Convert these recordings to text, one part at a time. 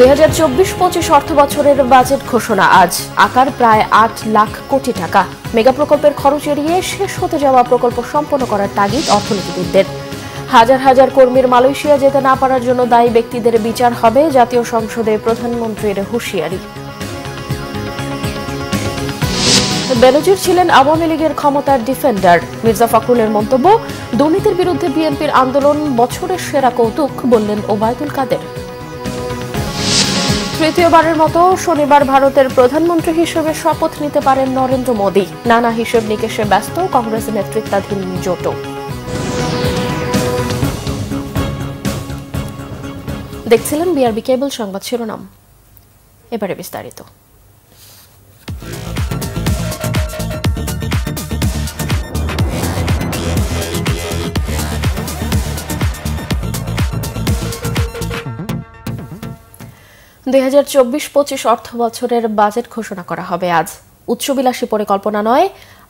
দুই চব্বিশ অর্থ বছরের বাজেট ঘোষণা আজ আকার প্রায় আট লাখ কোটি টাকা মেগা প্রকল্পের খরচ এড়িয়ে শেষ হতে যাওয়া প্রকল্প সম্পন্ন করার তাগিদ অর্থনীতিবিদদের হাজার হাজার কর্মীর মালয়েশিয়া যেতে না পারার জন্য দায়ী ব্যক্তিদের বিচার হবে জাতীয় সংসদে প্রধানমন্ত্রীর হুঁশিয়ারি বেনজির ছিলেন আওয়ামী লীগের ক্ষমতার ডিফেন্ডার মির্জা ফখরুলের মন্তব্য দুর্নীতির বিরুদ্ধে বিএনপির আন্দোলন বছরের সেরা কৌতুক বললেন ওবায়দুল কাদের তৃতীয়বারের মতো শনিবার ভারতের প্রধানমন্ত্রী হিসেবে শপথ নিতে পারেন নরেন্দ্র মোদী নানা হিসেব নিকেশে ব্যস্ত কংগ্রেস নেতৃত্বাধীন জোটও দেখছিলেন বিআরবি কেবল সংবাদ শিরোনাম এবারে বিস্তারিত দুই হাজার চব্বিশ পঁচিশ অর্থ বছরের বাজেট ঘোষণা করা হবে আজ উচ্চবিলাসী পরিকল্পনা নয়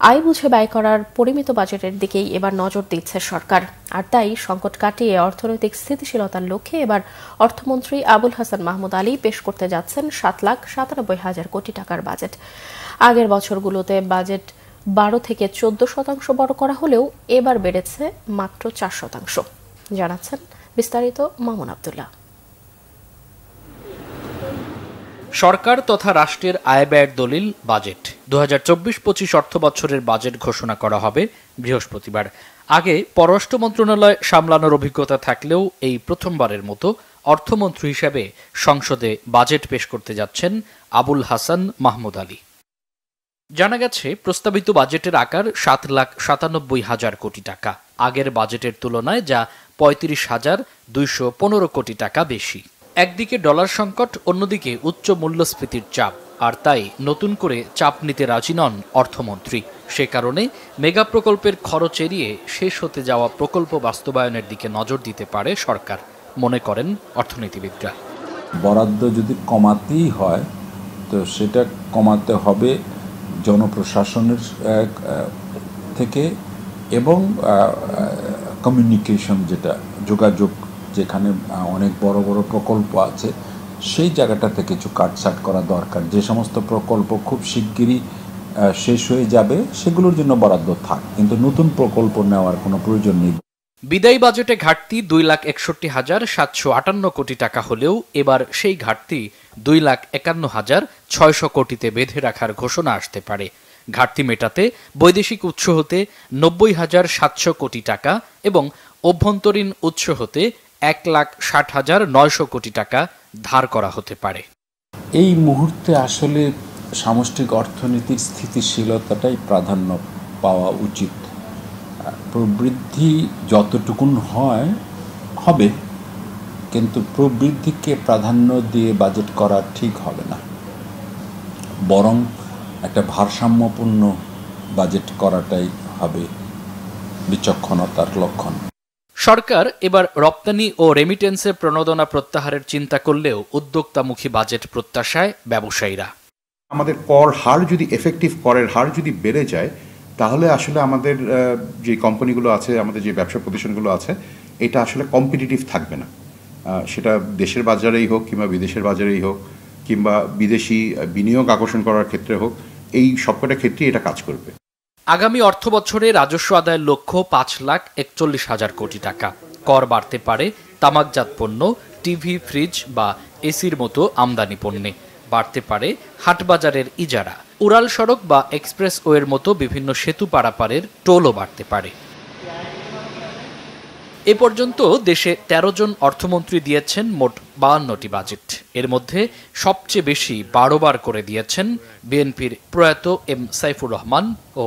আয় বুঝে ব্যয় করার পরিমিত বাজেটের দিকেই এবার নজর দিচ্ছে সরকার আর তাই সংকট কাটিয়ে অর্থনৈতিক স্থিতিশীলতার লক্ষ্যে এবার অর্থমন্ত্রী আবুল হাসান মাহমুদ আলী পেশ করতে যাচ্ছেন সাত লাখ সাতানব্বই হাজার কোটি টাকার বাজেট আগের বছরগুলোতে বাজেট বারো থেকে চোদ্দ শতাংশ বড় করা হলেও এবার বেড়েছে মাত্র চার শতাংশ জানাচ্ছেন বিস্তারিত মামুন আবদুল্লাহ সরকার তথা রাষ্ট্রের আয় ব্যয়ের দলিল বাজেট দু হাজার চব্বিশ পঁচিশ অর্থ বছরের বাজেট ঘোষণা করা হবে বৃহস্পতিবার আগে পররাষ্ট্র মন্ত্রণালয় সামলানোর অভিজ্ঞতা থাকলেও এই প্রথমবারের মতো অর্থমন্ত্রী হিসেবে সংসদে বাজেট পেশ করতে যাচ্ছেন আবুল হাসান মাহমুদ আলী জানা গেছে প্রস্তাবিত বাজেটের আকার সাত লাখ সাতানব্বই হাজার কোটি টাকা আগের বাজেটের তুলনায় যা পঁয়ত্রিশ হাজার দুইশো পনেরো কোটি টাকা বেশি একদিকে ডলার সংকট অন্যদিকে উচ্চ মূল্যস্ফীতির চাপ আর তাই নতুন করে চাপ নিতে রাজি নন অর্থমন্ত্রী সে কারণে মেগা প্রকল্পের খরচ এড়িয়ে শেষ হতে যাওয়া প্রকল্প বাস্তবায়নের দিকে নজর দিতে পারে সরকার মনে করেন অর্থনীতিবিদরা বরাদ্দ যদি কমাতেই হয় তো সেটা কমাতে হবে জনপ্রশাসনের থেকে এবং কমিউনিকেশন যেটা যোগাযোগ যেখানে অনেক বড় বড় প্রকল্প আছে সেই জায়গাটাতে কিছু কাটছাট করা দরকার যে সমস্ত প্রকল্প খুব শিগগিরই শেষ হয়ে যাবে সেগুলোর জন্য বরাদ্দ থাক কিন্তু নতুন প্রকল্প নেওয়ার কোনো প্রয়োজন নেই বিদায়ী বাজেটে ঘাটতি দুই লাখ একষট্টি হাজার সাতশো আটান্ন কোটি টাকা হলেও এবার সেই ঘাটতি দুই লাখ একান্ন হাজার ছয়শ কোটিতে বেঁধে রাখার ঘোষণা আসতে পারে ঘাটতি মেটাতে বৈদেশিক উৎস হতে নব্বই হাজার সাতশো কোটি টাকা এবং অভ্যন্তরীণ উৎস হতে এক লাখ ষাট হাজার নয়শো কোটি টাকা ধার করা হতে পারে এই মুহূর্তে আসলে সামষ্টিক অর্থনীতির স্থিতিশীলতাটাই প্রাধান্য পাওয়া উচিত প্রবৃদ্ধি যতটুকুন হয় হবে কিন্তু প্রবৃদ্ধিকে প্রাধান্য দিয়ে বাজেট করা ঠিক হবে না বরং একটা ভারসাম্যপূর্ণ বাজেট করাটাই হবে বিচক্ষণতার লক্ষণ সরকার এবার রপ্তানি ও রেমিটেন্সের প্রণোদনা প্রত্যাহারের চিন্তা করলেও উদ্যোক্তামুখী বাজেট প্রত্যাশায় ব্যবসায়ীরা আমাদের কর হার যদি এফেক্টিভ করের হার যদি বেড়ে যায় তাহলে আসলে আমাদের যে কোম্পানিগুলো আছে আমাদের যে ব্যবসা প্রতিষ্ঠানগুলো আছে এটা আসলে কম্পিটিটিভ থাকবে না সেটা দেশের বাজারেই হোক কিংবা বিদেশের বাজারেই হোক কিংবা বিদেশি বিনিয়োগ আকর্ষণ করার ক্ষেত্রে হোক এই সবকটা ক্ষেত্রেই এটা কাজ করবে আগামী অর্থ বছরে রাজস্ব আদায়ের লক্ষ্য পাঁচ লাখ একচল্লিশ হাজার কোটি টাকা কর বাড়তে পারে তামাকজাত পণ্য টিভি ফ্রিজ বা এসির মতো আমদানি পণ্যে বাড়তে পারে হাটবাজারের ইজারা উড়াল সড়ক বা এক্সপ্রেস ওয়ের মতো বিভিন্ন সেতু পারাপারের টোলও বাড়তে পারে এ পর্যন্ত দেশে ১৩ জন অর্থমন্ত্রী দিয়েছেন মোট বাহান্নটি বাজেট এর মধ্যে সবচেয়ে বেশি বারোবার করে দিয়েছেন বিএনপির প্রয়াত এম সাইফুর রহমান ও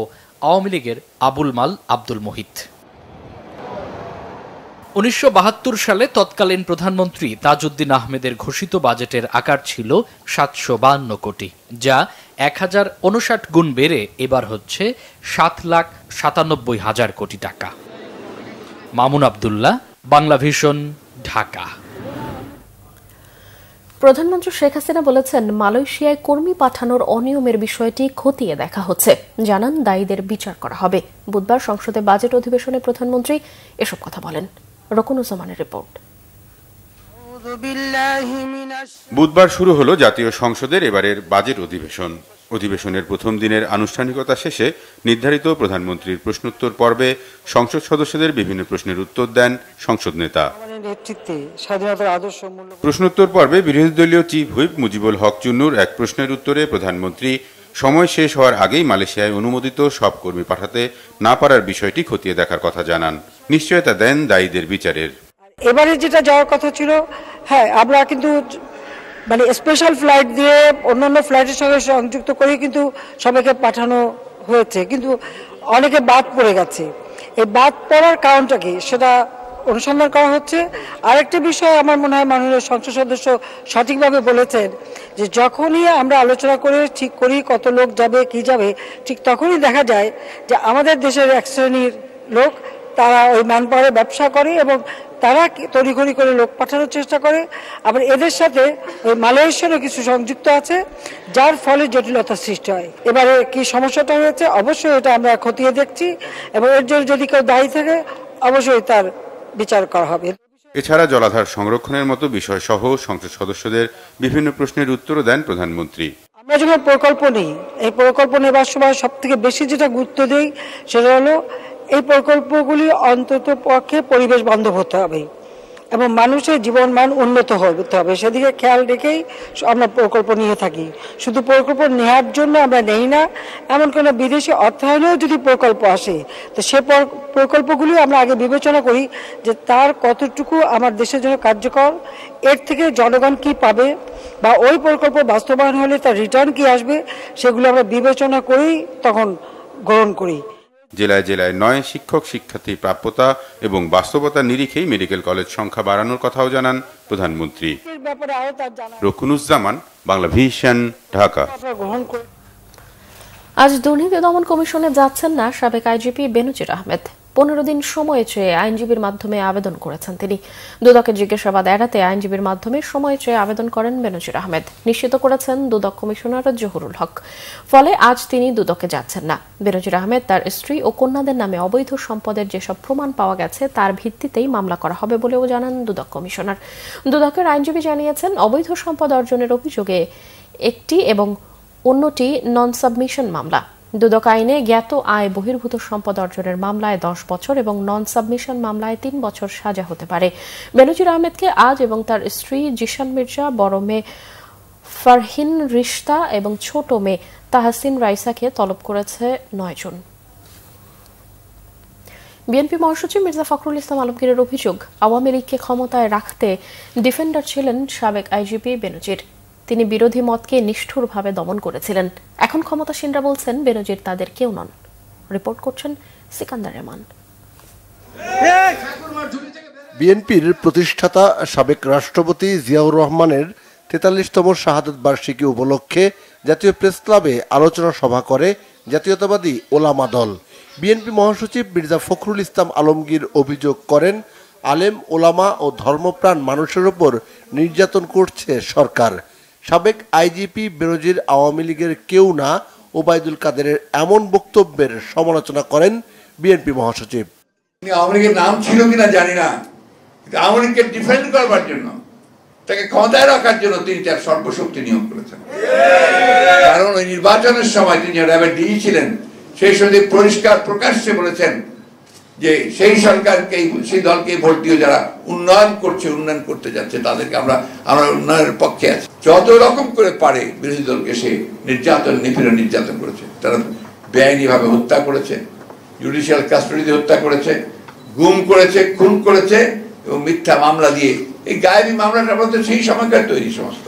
আওয়ামী লীগের আবুল মাল আব্দুল মোহিত উনিশশো সালে তৎকালীন প্রধানমন্ত্রী তাজউদ্দিন আহমেদের ঘোষিত বাজেটের আকার ছিল সাতশো বাহান্ন কোটি যা এক হাজার উনষাট গুণ বেড়ে এবার হচ্ছে সাত লাখ সাতানব্বই হাজার কোটি টাকা মামুন আবদুল্লাহ বাংলা ভিশন ঢাকা প্রধানমন্ত্রী শেখ হাসিনা বলেছেন মালয়েশিয়ায় কর্মী পাঠানোর অনিয়মের বিষয়টি খতিয়ে দেখা হচ্ছে জানান দায়ীদের বিচার করা হবে বুধবার সংসদে বাজেট অধিবেশনে প্রধানমন্ত্রী এসব কথা বলেন রকুনুজ্জামানের রিপোর্ট বুধবার শুরু হলো জাতীয় সংসদের এবারের বাজেট অধিবেশন অধিবেশনের প্রথম দিনের আনুষ্ঠানিকতা শেষে নির্ধারিত প্রধানমন্ত্রীর প্রশ্নোত্তর পর্বে সংসদ সদস্যদের বিভিন্ন প্রশ্নের উত্তর দেন সংসদ নেতা নেতৃত্বে স্বাধীনতার আদর্শ প্রশ্নোত্তর পর্বে বিরোধী দলীয় চিফ হুইপ মুজিবুল হক চুন্নুর এক প্রশ্নের উত্তরে প্রধানমন্ত্রী সময় শেষ হওয়ার আগেই মালয়েশিয়ায় অনুমোদিত সব কর্মী পাঠাতে না পারার বিষয়টি খতিয়ে দেখার কথা জানান নিশ্চয়তা দেন দায়ীদের বিচারের এবারে যেটা যাওয়ার কথা ছিল হ্যাঁ আমরা কিন্তু মানে স্পেশাল ফ্লাইট দিয়ে অন্যান্য ফ্লাইটের সঙ্গে সংযুক্ত করে কিন্তু সবাইকে পাঠানো হয়েছে কিন্তু অনেকে বাদ পড়ে গেছে এই বাদ পড়ার কারণটা কি সেটা অনুসন্ধান করা হচ্ছে আরেকটা বিষয় আমার মনে হয় মাননীয় সংসদ সদস্য সঠিকভাবে বলেছেন যে যখনই আমরা আলোচনা করে ঠিক করি কত লোক যাবে কি যাবে ঠিক তখনই দেখা যায় যে আমাদের দেশের এক শ্রেণীর লোক তারা ওই ম্যান পাওয়ারে ব্যবসা করে এবং তারা তড়িঘড়ি করে লোক পাঠানোর চেষ্টা করে আবার এদের সাথে ওই মালয়েশিয়ারও কিছু সংযুক্ত আছে যার ফলে জটিলতা সৃষ্টি হয় এবারে কি সমস্যাটা হয়েছে অবশ্যই এটা আমরা খতিয়ে দেখছি এবং এর জন্য যদি কেউ দায়ী থাকে অবশ্যই তার বিচার করা হবে এছাড়া জলাধার সংরক্ষণের মতো বিষয় সহ সংসদ সদস্যদের বিভিন্ন প্রশ্নের উত্তর দেন প্রধানমন্ত্রী আমরা যখন প্রকল্প নেই এই প্রকল্প নেবার সময় সব থেকে বেশি যেটা গুরুত্ব দিই সেটা হলো এই প্রকল্পগুলি অন্তত পক্ষে পরিবেশ বান্ধব হতে হবে এবং মানুষের জীবন মান উন্নত হতে হবে সেদিকে খেয়াল রেখেই আমরা প্রকল্প নিয়ে থাকি শুধু প্রকল্প নেওয়ার জন্য আমরা নেই না এমন কোনো বিদেশি অর্থায়নেও যদি প্রকল্প আসে তো সে প্রকল্পগুলি আমরা আগে বিবেচনা করি যে তার কতটুকু আমার দেশের জন্য কার্যকর এর থেকে জনগণ কি পাবে বা ওই প্রকল্প বাস্তবায়ন হলে তার রিটার্ন কি আসবে সেগুলো আমরা বিবেচনা করেই তখন গ্রহণ করি জেলায় জেলায় নয় শিক্ষক শিক্ষার্থী প্রাপ্যতা এবং বাস্তবতা নিরিখেই মেডিকেল কলেজ সংখ্যা বাড়ানোর কথাও জানান প্রধানমন্ত্রী রকুনুজ্জামান বাংলা ভিশন ঢাকা আজ দুর্নীতি দমন কমিশনে যাচ্ছেন না সাবেক আইজিপি বেনুজির আহমেদ পনেরো দিন সময় চেয়ে আইনজীবীর মাধ্যমে আবেদন করেছেন তিনি দুদকের জিজ্ঞাসাবাদ এড়াতে আইনজীবীর মাধ্যমে সময় চেয়ে আবেদন করেন বেনজির আহমেদ নিশ্চিত করেছেন দুদক কমিশনার জহুরুল হক ফলে আজ তিনি দুদকে যাচ্ছেন না বেনজির আহমেদ তার স্ত্রী ও কন্যাদের নামে অবৈধ সম্পদের যেসব প্রমাণ পাওয়া গেছে তার ভিত্তিতেই মামলা করা হবে বলেও জানান দুদক কমিশনার দুদকের আইনজীবী জানিয়েছেন অবৈধ সম্পদ অর্জনের অভিযোগে একটি এবং অন্যটি নন সাবমিশন মামলা দুদক আইনে জ্ঞাত আয় বহির্ভূত সম্পদ অর্জনের মামলায় দশ বছর এবং নন সাবমিশন মামলায় তিন বছর সাজা হতে পারে বেনজির আহমেদকে আজ এবং তার স্ত্রী জিশান মির্জা বড় মেয়ে ফারহিন রিশতা এবং ছোট মেয়ে তাহাসিন রাইসাকে তলব করেছে নয়জন বিএনপি মহাসচিব মির্জা ফখরুল ইসলাম আলমগীরের অভিযোগ আওয়ামী লীগকে ক্ষমতায় রাখতে ডিফেন্ডার ছিলেন সাবেক আইজিপি বেনজির তিনি বিরোধী মতকে নিষ্ঠুরভাবে দমন করেছিলেন এখন ক্ষমতাসীনরা বলছেন বেনজির তাদের কেউ নন রিপোর্ট করছেন সিকান্দার রহমান বিএনপির প্রতিষ্ঠাতা সাবেক রাষ্ট্রপতি জিয়াউর রহমানের তেতাল্লিশতম শাহাদত বার্ষিকী উপলক্ষে জাতীয় প্রেস ক্লাবে আলোচনা সভা করে জাতীয়তাবাদী ওলামা দল বিএনপি মহাসচিব মির্জা ফখরুল ইসলাম আলমগীর অভিযোগ করেন আলেম ওলামা ও ধর্মপ্রাণ মানুষের ওপর নির্যাতন করছে সরকার সাবেক আইজিপি বেরোজির আওয়ামী লীগের কেউ না ওবায়দুল কাদেরের এমন বক্তব্যের সমালোচনা করেন বিএনপি মহাসচিব আওয়ামী লীগের নাম ছিল কিনা জানি না আওয়ামী লীগকে ডিফেন্ড করবার জন্য তাকে ক্ষমতায় রাখার জন্য তিনি তার সর্বশক্তি নিয়োগ করেছেন কারণ ওই নির্বাচনের সময় তিনি যেভাবে ডিই ছিলেন সেই সঙ্গে পরিষ্কার প্রকাশ্যে বলেছেন যে সেই সরকারকে সেই দলকে ভোট দিয়ে যারা উন্নয়ন করছে উন্নয়ন করতে যাচ্ছে তাদেরকে আমরা আমরা উন্নয়নের পক্ষে আছি যত রকম করে পারে বিরোধী দলকে সে নির্যাতন নিপীড়ন নির্যাতন করেছে তারা বেআইনিভাবে হত্যা করেছে জুডিশিয়াল কাস্টডিতে হত্যা করেছে গুম করেছে খুন করেছে এবং মিথ্যা মামলা দিয়ে এই গায়েবী মামলাটা মধ্যে সেই সময়কার তৈরি সমস্ত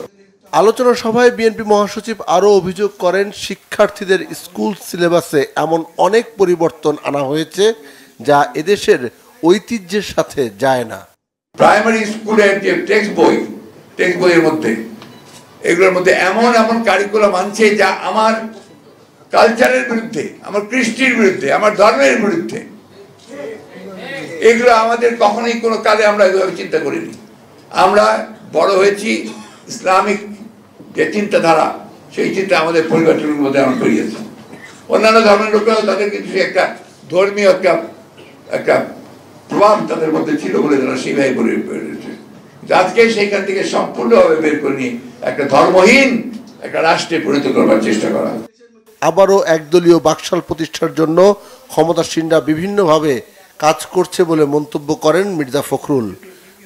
আলোচনা সভায় বিএনপি মহাসচিব আরও অভিযোগ করেন শিক্ষার্থীদের স্কুল সিলেবাসে এমন অনেক পরিবর্তন আনা হয়েছে যা এদেশের ঐতিহ্যের সাথে যায় না প্রাইমারি স্কুলের যে টেক্সট বই টেক্সট বইয়ের মধ্যে এগুলোর মধ্যে এমন এমন কারিকুলাম আনছে যা আমার কালচারের বিরুদ্ধে আমার কৃষ্টির বিরুদ্ধে আমার ধর্মের বিরুদ্ধে এগুলো আমাদের কখনোই কোনো কালে আমরা এভাবে চিন্তা করিনি আমরা বড় হয়েছি ইসলামিক যে চিন্তাধারা সেই চিন্তা আমাদের পরিবারটির মধ্যে আমরা করিয়েছি অন্যান্য ধর্মের লোকেরাও তাদের কিন্তু একটা ধর্মীয় একটা একটা প্রভাব তাদের মধ্যে ছিল বলে তারা সেভাবে করে পেরেছে আজকে সেখান থেকে সম্পূর্ণভাবে বের করে নিয়ে একটা ধর্মহীন একটা রাষ্ট্রে পরিণত করবার চেষ্টা করা আবারও একদলীয় বাকশাল প্রতিষ্ঠার জন্য ক্ষমতাসীনরা বিভিন্নভাবে কাজ করছে বলে মন্তব্য করেন মির্জা ফখরুল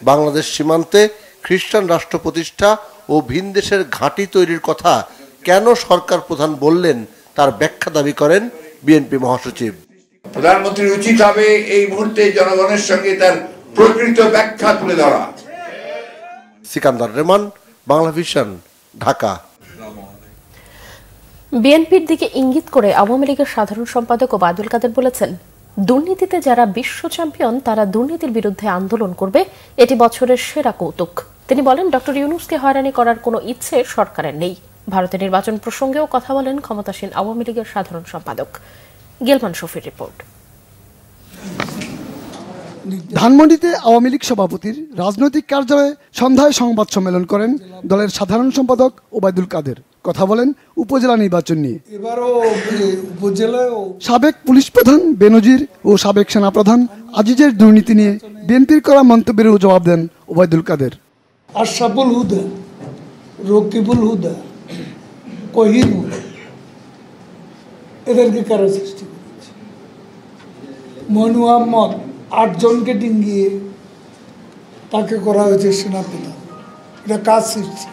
বাংলাদেশ সীমান্তে খ্রিস্টান রাষ্ট্র প্রতিষ্ঠা ও ভিন দেশের ঘাঁটি তৈরির কথা কেন সরকার প্রধান বললেন তার ব্যাখ্যা দাবি করেন বিএনপি মহাসচিব প্রধানমন্ত্রী উচিত হবে এই মুহূর্তে জনগণের সঙ্গে তার প্রকৃত ব্যাখ্যা তুলে ধরা সিকান্দার রেমান বাংলা ভিশন ঢাকা বিএনপির দিকে ইঙ্গিত করে আওয়ামী লীগের সাধারণ সম্পাদক ও বাদুল কাদের বলেছেন দুর্নীতিতে যারা বিশ্ব চ্যাম্পিয়ন তারা দুর্নীতির বিরুদ্ধে আন্দোলন করবে এটি বছরের সেরা কৌতুক তিনি বলেন ডক্টর ইউনুসকে হয়রানি করার কোনো ইচ্ছে সরকারের নেই ভারতের নির্বাচন প্রসঙ্গেও কথা বলেন ক্ষমতাসীন আওয়ামী লীগের সাধারণ সম্পাদক গেলমান শফির রিপোর্ট ধানমন্ডিতে আওয়ামী লীগ সভাপতির রাজনৈতিক কার্যালয়ে সন্ধ্যায় সংবাদ সম্মেলন করেন দলের সাধারণ সম্পাদক ওবায়দুল কাদের কথা বলেন উপজেলা নির্বাচন নিয়ে সাবেক পুলিশ প্রধান বেনজির ও সাবেক সেনাপ্রধান আজিজের দুর্নীতি নিয়ে বিএনপির করা মন্তব্যেরও জবাব দেন ওবায়দুল কাদের আশরাফুল হুদা রকিবুল হুদা এদেরকে কারো সৃষ্টি করেছে মনু আহম্মদ আটজনকে ডিঙ্গিয়ে তাকে করা হয়েছে সেনাপ্রধান এটা কাজ সৃষ্টি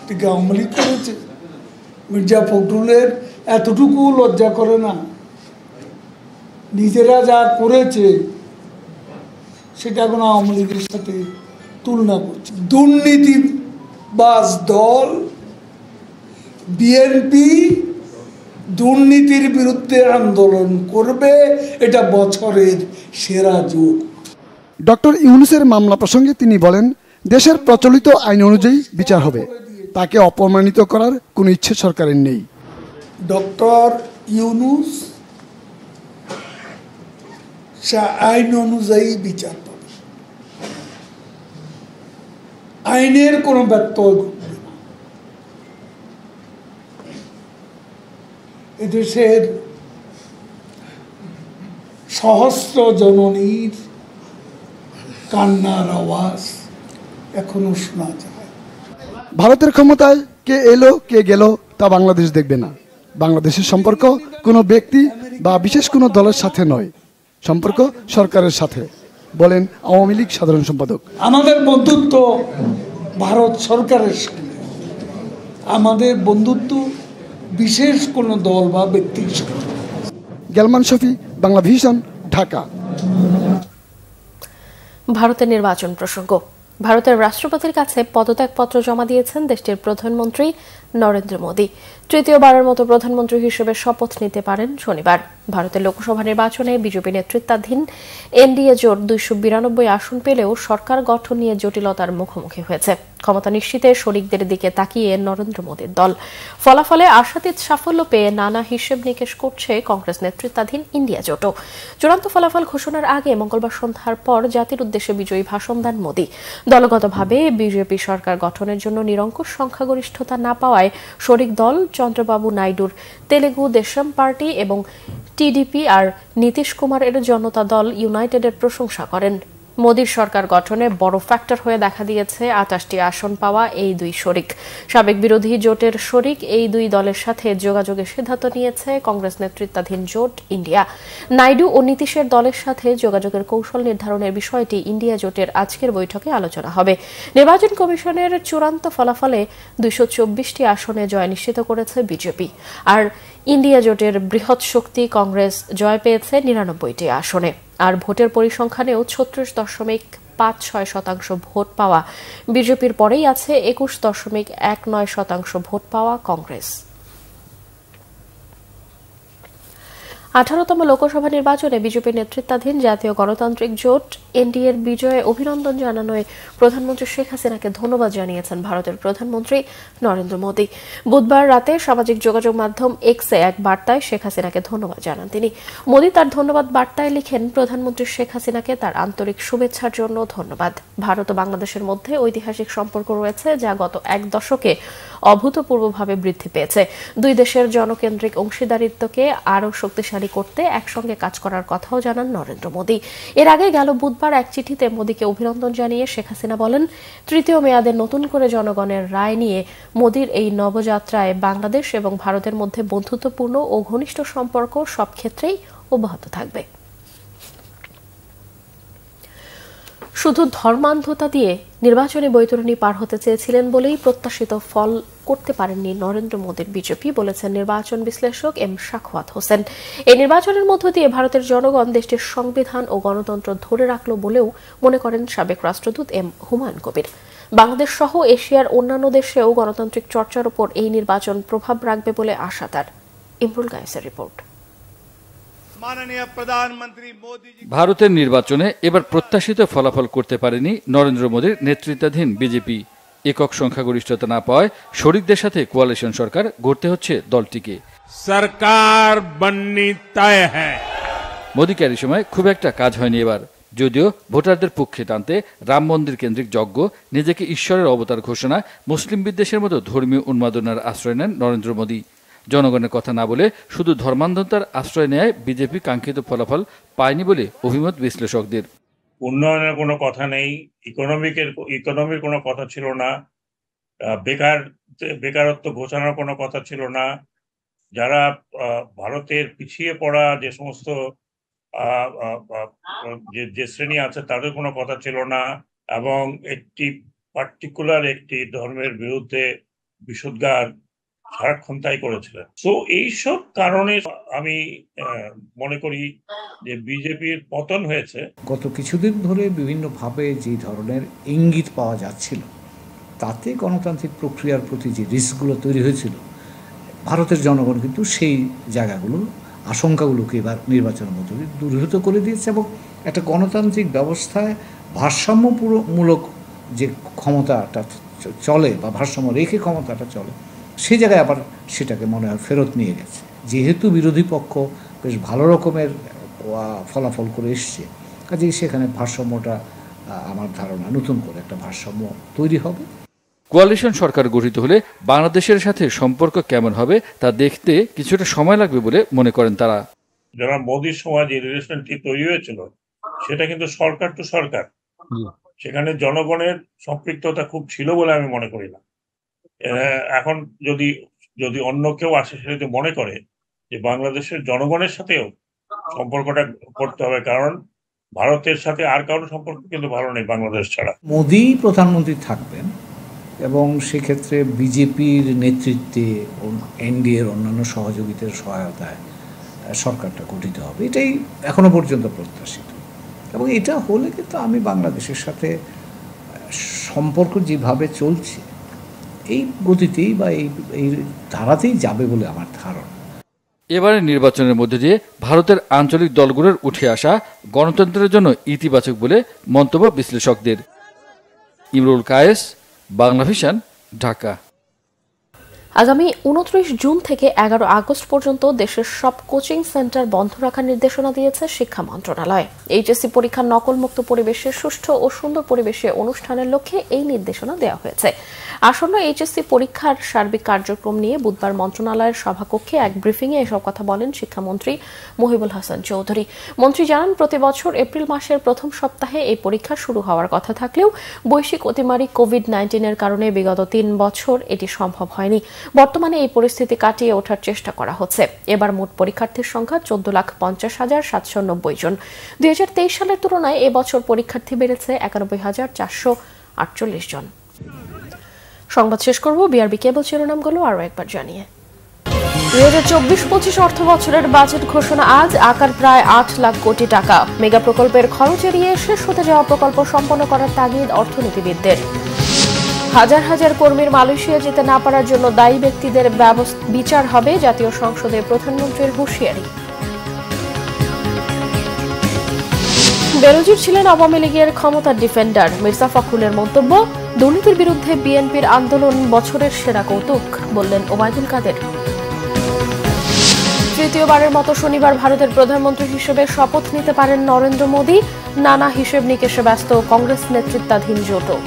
এটিকে আওয়ামী করেছে মির্জা ফখরুলের এতটুকু লজ্জা করে না নিজেরা যা করেছে সেটা এখন আওয়ামী লীগের সাথে তুলনা করছে দুর্নীতিবাজ দল বিএনপি দুর্নীতির বিরুদ্ধে আন্দোলন করবে এটা বছরের সেরা যুগ ডক্টর ইউনুসের মামলা প্রসঙ্গে তিনি বলেন দেশের প্রচলিত আইন অনুযায়ী বিচার হবে তাকে অপমানিত করার কোনো ইচ্ছে সরকারের নেই ডক্টর ইউনুস আইন অনুযায়ী বিচার পাবে আইনের কোনো ব্যক্ত এদেশের সহস্র জননীর কান্নার আওয়াজ এখনো শোনা যায় ভারতের ক্ষমতায় কে এলো কে গেল তা বাংলাদেশ দেখবে না বাংলাদেশের সম্পর্ক কোনো ব্যক্তি বা বিশেষ কোনো দলের সাথে নয় সম্পর্ক সরকারের সাথে বলেন আওয়ামী লীগ সাধারণ সম্পাদক আমাদের বন্ধুত্ব ভারত সরকারের সাথে আমাদের বন্ধুত্ব বিশেষ কোনো দল বা ব্যক্তি গেলমান শফি বাংলা ভিশন ঢাকা ভারতের নির্বাচন প্রসঙ্গ ভারতের রাষ্ট্রপতির কাছে পদত্যাগপত্র জমা দিয়েছেন দেশটির প্রধানমন্ত্রী নরেন্দ্র মোদী তৃতীয়বারের মতো প্রধানমন্ত্রী হিসেবে শপথ নিতে পারেন শনিবার ভারতের লোকসভা নির্বাচনে বিজেপি নেতৃত্বাধীন এনডিএ জোট দুইশো বিরানব্বই আসন পেলেও সরকার গঠন নিয়ে জটিলতার মুখোমুখি হয়েছে ক্ষমতা নিশ্চিতে শরিকদের দিকে তাকিয়ে নরেন্দ্র মোদীর দল ফলাফলে আশাতীত সাফল্য পেয়ে নানা হিসেব নিকেশ করছে কংগ্রেস নেতৃত্বাধীন ইন্ডিয়া জোটও চূড়ান্ত ফলাফল ঘোষণার আগে মঙ্গলবার সন্ধ্যার পর জাতির উদ্দেশ্যে বিজয়ী ভাষণ দেন মোদী দলগতভাবে বিজেপি সরকার গঠনের জন্য নিরঙ্কুশ সংখ্যাগরিষ্ঠতা না পাওয়ায় শরিক দল চন্দ্রবাবু নাইডুর তেলেগু দেশম পার্টি এবং টিডিপি আর নীতিশ কুমারের জনতা দল ইউনাইটেডের প্রশংসা করেন মোদীর সরকার গঠনে বড় ফ্যাক্টর হয়ে দেখা দিয়েছে আটাশটি আসন পাওয়া এই দুই শরিক সাবেক বিরোধী জোটের শরিক এই দুই দলের সাথে যোগাযোগের সিদ্ধান্ত নিয়েছে কংগ্রেস নেতৃত্বাধীন জোট ইন্ডিয়া নাইডু ও নীতিশের দলের সাথে যোগাযোগের কৌশল নির্ধারণের বিষয়টি ইন্ডিয়া জোটের আজকের বৈঠকে আলোচনা হবে নির্বাচন কমিশনের চূড়ান্ত ফলাফলে দুইশো চব্বিশটি আসনে জয় নিশ্চিত করেছে বিজেপি আর ইন্ডিয়া জোটের বৃহৎ শক্তি কংগ্রেস জয় পেয়েছে নিরানব্বইটি আসনে আর ভোটের পরিসংখ্যানেও ছত্রিশ দশমিক পাঁচ ছয় শতাংশ ভোট পাওয়া বিজেপির পরেই আছে একুশ দশমিক এক নয় শতাংশ ভোট পাওয়া কংগ্রেস আঠারোতম লোকসভা নির্বাচনে বিজেপি নেতৃত্বাধীন জাতীয় গণতান্ত্রিক জোট এনডিএর বিজয়ে অভিনন্দন জানানোয় প্রধানমন্ত্রী শেখ হাসিনাকে ধন্যবাদ জানিয়েছেন ভারতের প্রধানমন্ত্রী নরেন্দ্র মোদী বুধবার রাতে সামাজিক যোগাযোগ মাধ্যম এক্সে এক বার্তায় শেখ হাসিনাকে ধন্যবাদ জানান তিনি মোদী তার ধন্যবাদ বার্তায় লিখেন প্রধানমন্ত্রী শেখ হাসিনাকে তার আন্তরিক শুভেচ্ছার জন্য ধন্যবাদ ভারত ও বাংলাদেশের মধ্যে ঐতিহাসিক সম্পর্ক রয়েছে যা গত এক দশকে অভূতপূর্বভাবে বৃদ্ধি পেয়েছে দুই দেশের জনকেন্দ্রিক অংশীদারিত্বকে আরও শক্তিশালী সমাধানই করতে একসঙ্গে কাজ করার কথাও জানান নরেন্দ্র মোদী এর আগে গেল বুধবার এক চিঠিতে মোদীকে অভিনন্দন জানিয়ে শেখ হাসিনা বলেন তৃতীয় মেয়াদে নতুন করে জনগণের রায় নিয়ে মোদীর এই নবযাত্রায় বাংলাদেশ এবং ভারতের মধ্যে বন্ধুত্বপূর্ণ ও ঘনিষ্ঠ সম্পর্ক সব ক্ষেত্রেই অব্যাহত থাকবে শুধু ধর্মান্ধতা দিয়ে নির্বাচনী বৈতরণী পার হতে চেয়েছিলেন বলেই প্রত্যাশিত ফল করতে পারেননি নরেন্দ্র মোদীর বিজেপি বলেছেন নির্বাচন বিশ্লেষক এম শাখওয়াত হোসেন এই নির্বাচনের মধ্য দিয়ে ভারতের জনগণ দেশটির সংবিধান ও গণতন্ত্র ধরে রাখল বলেও মনে করেন সাবেক রাষ্ট্রদূত এম হুমায়ুন কবির বাংলাদেশ সহ এশিয়ার অন্যান্য দেশেও গণতান্ত্রিক চর্চার উপর এই নির্বাচন প্রভাব রাখবে বলে আশা তার ইমরুল গায়েসের রিপোর্ট ভারতের নির্বাচনে এবার প্রত্যাশিত ফলাফল করতে পারেনি নরেন্দ্র মোদীর নেতৃত্বাধীন বিজেপি একক সংখ্যাগরিষ্ঠতা না পাওয়ায় শরিকদের সাথে কোয়ালিশন সরকার গড়তে হচ্ছে দলটিকে সরকার হ্যাঁ মোদী ক্যারি সময় খুব একটা কাজ হয়নি এবার যদিও ভোটারদের পক্ষে টানতে রাম মন্দির কেন্দ্রিক যজ্ঞ নিজেকে ঈশ্বরের অবতার ঘোষণা মুসলিম বিদ্বেষের মতো ধর্মীয় উন্মাদনার আশ্রয় নেন নরেন্দ্র মোদী জনগণের কথা না বলে শুধু ধর্মান্ধতার আশ্রয় নেয় বিজেপি কাঙ্ক্ষিত ফলাফল পায়নি বলে অভিমত বিশ্লেষকদের উন্নয়নের কোনো কথা নেই ইকোনমিকের ইকোনমির কোনো কথা ছিল না বেকার বেকারত্ব ঘোষণার কোনো কথা ছিল না যারা ভারতের পিছিয়ে পড়া যে সমস্ত যে শ্রেণী আছে তাদের কোনো কথা ছিল না এবং একটি পার্টিকুলার একটি ধর্মের বিরুদ্ধে বিশুদ্ধার হার ক্ষমতাই করেছিলেন তো এইসব কারণে আমি মনে করি যে বিজেপির পতন হয়েছে গত কিছুদিন ধরে বিভিন্নভাবে যে ধরনের ইঙ্গিত পাওয়া যাচ্ছিল তাতে গণতান্ত্রিক প্রক্রিয়ার প্রতি যে রিস্কগুলো তৈরি হয়েছিল ভারতের জনগণ কিন্তু সেই জায়গাগুলো আশঙ্কাগুলোকে এবার নির্বাচনের মতো দূরীভূত করে দিয়েছে এবং একটা গণতান্ত্রিক ব্যবস্থায় ভারসাম্যপূর্ণমূলক যে ক্ষমতাটা চলে বা ভারসাম্য রেখে ক্ষমতাটা চলে সে জায়গায় আবার সেটাকে মনে হয় ফেরত নিয়ে গেছে যেহেতু বিরোধী পক্ষ বেশ ভালো রকমের ফলাফল করে এসছে কাজে সেখানে ভারসাম্যটা আমার ধারণা নতুন করে একটা ভারসাম্য তৈরি হবে কোয়ালিশন সরকার গঠিত হলে বাংলাদেশের সাথে সম্পর্ক কেমন হবে তা দেখতে কিছুটা সময় লাগবে বলে মনে করেন তারা যারা মোদীর সময় যে রিলেশনটি তৈরি হয়েছিল সেটা কিন্তু সরকার টু সরকার সেখানে জনগণের সম্পৃক্ততা খুব ছিল বলে আমি মনে করি না আচ্ছা। এখন যদি যদি অন্য কেউ আসে সে যদি মনে করে যে বাংলাদেশের জনগণের সাথেও সম্পর্কটা করতে হবে কারণ ভারতের সাথে আর কারোর সম্পর্ক কিন্তু ভালো নেই বাংলাদেশ ছাড়া মোদি প্রধানমন্ত্রী থাকবেন এবং সেক্ষেত্রে বিজেপির নেতৃত্বে এনডিএর অন্যান্য সহযোগিতার সহায়তায় সরকারটা গঠিত হবে এটাই এখনো পর্যন্ত প্রত্যাশিত এবং এটা হলে কিন্তু আমি বাংলাদেশের সাথে সম্পর্ক যেভাবে চলছে এই গতিতেই বা এই এই ধারাতেই যাবে বলে আমার ধারণা এবারের নির্বাচনের মধ্যে দিয়ে ভারতের আঞ্চলিক দলগুলোর উঠে আসা গণতন্ত্রের জন্য ইতিবাচক বলে মন্তব্য বিশ্লেষকদের ইমরুল কায়েস বাংলাভিশন ঢাকা আগামী উনত্রিশ জুন থেকে এগারো আগস্ট পর্যন্ত দেশের সব কোচিং সেন্টার বন্ধ রাখার নির্দেশনা দিয়েছে শিক্ষা মন্ত্রণালয় এইচএসসি পরীক্ষার নকলমুক্ত পরিবেশে সুষ্ঠু ও সুন্দর পরিবেশে অনুষ্ঠানের লক্ষ্যে এই নির্দেশনা দেওয়া হয়েছে আসন্ন এইচএসসি পরীক্ষার সার্বিক কার্যক্রম নিয়ে বুধবার মন্ত্রণালয়ের সভাকক্ষে এক ব্রিফিংয়ে এসব কথা বলেন শিক্ষামন্ত্রী মহিবুল হাসান চৌধুরী মন্ত্রী জানান প্রতি বছর এপ্রিল মাসের প্রথম সপ্তাহে এই পরীক্ষা শুরু হওয়ার কথা থাকলেও বৈশ্বিক অতিমারি কোভিড নাইন্টিনের কারণে বিগত তিন বছর এটি সম্ভব হয়নি বর্তমানে এই পরিস্থিতি কাটিয়ে ওঠার চেষ্টা করা হচ্ছে এবার মোট পরীক্ষার্থীর সংখ্যা চোদ্দ লাখ পঞ্চাশ হাজার সাতশো নব্বই জন দুই সালের তুলনায় এবছর পরীক্ষার্থী বেড়েছে একানব্বই হাজার চারশো আটচল্লিশ জন সংবাদ শেষ করব বিআরবি কেবল শিরোনামগুলো আরও একবার জানিয়ে দুই হাজার চব্বিশ পঁচিশ অর্থ বছরের বাজেট ঘোষণা আজ আকার প্রায় আট লাখ কোটি টাকা মেগা প্রকল্পের খরচ এড়িয়ে শেষ হতে যাওয়া প্রকল্প সম্পন্ন করার তাগিদ অর্থনীতিবিদদের হাজার হাজার কর্মীর মালয়েশিয়া যেতে না পারার জন্য দায়ী ব্যক্তিদের বিচার হবে জাতীয় সংসদে প্রধানমন্ত্রীর হুঁশিয়ারি বেরোজির ছিলেন আওয়ামী লীগের ক্ষমতার ডিফেন্ডার মির্জা ফখরুলের মন্তব্য দুর্নীতির বিরুদ্ধে বিএনপির আন্দোলন বছরের সেরা কৌতুক বললেন ওবায়দুল কাদের তৃতীয়বারের মতো শনিবার ভারতের প্রধানমন্ত্রী হিসেবে শপথ নিতে পারেন নরেন্দ্র মোদী নানা হিসেব নিকেশে ব্যস্ত কংগ্রেস নেতৃত্বাধীন জোটও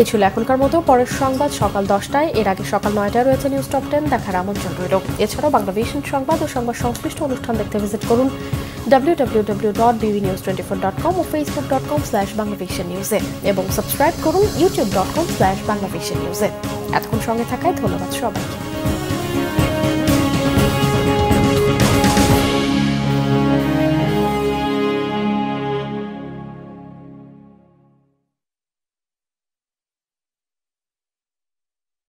এই ছিল এখনকার মতো পরের সংবাদ সকাল দশটায় এর আগে সকাল নয়টায় রয়েছে নিউজ টপ টেন দেখার আমন্ত্রণ রইল এছাড়াও বাংলা ভিশন সংবাদ ও সংবাদ সংশ্লিষ্ট অনুষ্ঠান দেখতে ভিজিট করুন W W W dot BB news twenty four dot com ও Facebook dot com slash Bangla নিউজে এবং সাবস্ক্রাইব করুন YouTube dot com slash Bangla নিউজে এতক্ষণ সঙ্গে থাকায় ধন্যবাদ সবাইকে